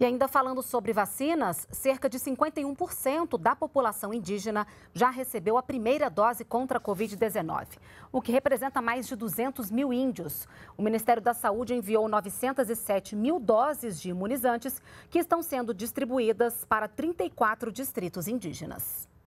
E ainda falando sobre vacinas, cerca de 51% da população indígena já recebeu a primeira dose contra a Covid-19, o que representa mais de 200 mil índios. O Ministério da Saúde enviou 907 mil doses de imunizantes que estão sendo distribuídas para 34 distritos indígenas.